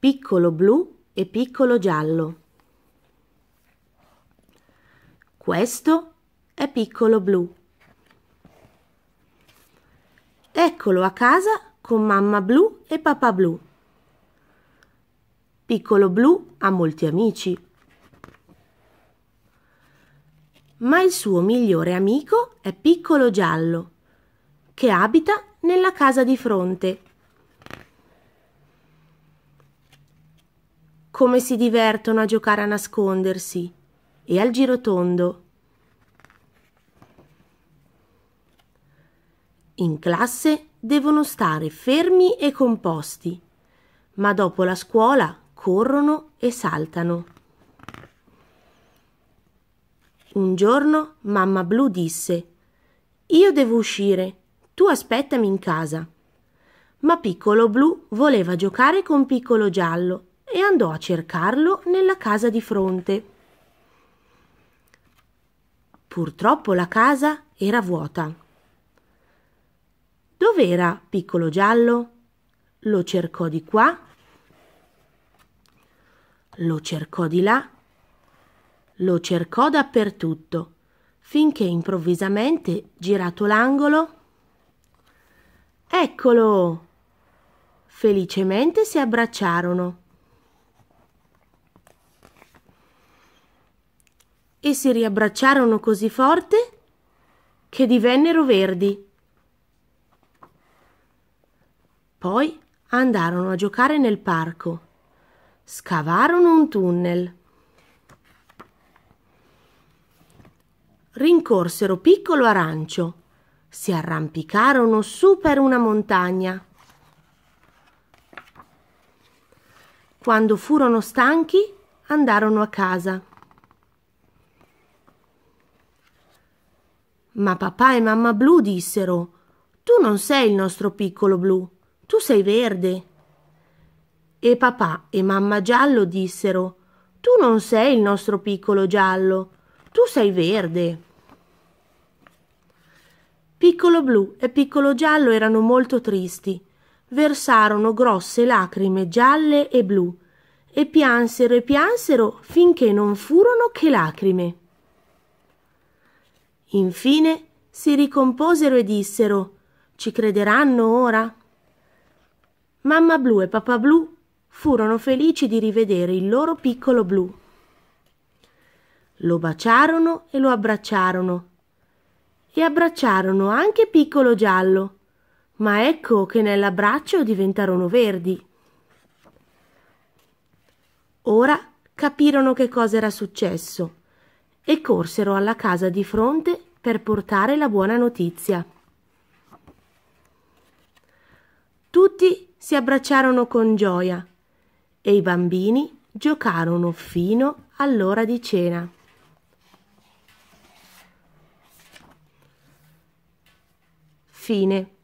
piccolo blu e piccolo giallo. Questo è piccolo blu. Eccolo a casa con mamma blu e papà blu. Piccolo blu ha molti amici. Ma il suo migliore amico è piccolo giallo, che abita nella casa di fronte come si divertono a giocare a nascondersi e al girotondo. In classe devono stare fermi e composti, ma dopo la scuola corrono e saltano. Un giorno mamma blu disse Io devo uscire, tu aspettami in casa. Ma piccolo blu voleva giocare con piccolo giallo e andò a cercarlo nella casa di fronte. Purtroppo la casa era vuota. Dov'era Piccolo Giallo? Lo cercò di qua, lo cercò di là, lo cercò dappertutto, finché improvvisamente, girato l'angolo, eccolo! Felicemente si abbracciarono e si riabbracciarono così forte che divennero verdi. Poi andarono a giocare nel parco. Scavarono un tunnel. Rincorsero piccolo arancio. Si arrampicarono su per una montagna. Quando furono stanchi, andarono a casa. Ma papà e mamma blu dissero Tu non sei il nostro piccolo blu, tu sei verde. E papà e mamma giallo dissero Tu non sei il nostro piccolo giallo, tu sei verde. Piccolo blu e piccolo giallo erano molto tristi. Versarono grosse lacrime gialle e blu e piansero e piansero finché non furono che lacrime. Infine si ricomposero e dissero Ci crederanno ora? Mamma Blu e Papà Blu furono felici di rivedere il loro piccolo blu. Lo baciarono e lo abbracciarono. E abbracciarono anche piccolo giallo, ma ecco che nell'abbraccio diventarono verdi. Ora capirono che cosa era successo e corsero alla casa di fronte per portare la buona notizia. Tutti si abbracciarono con gioia e i bambini giocarono fino all'ora di cena. Fine.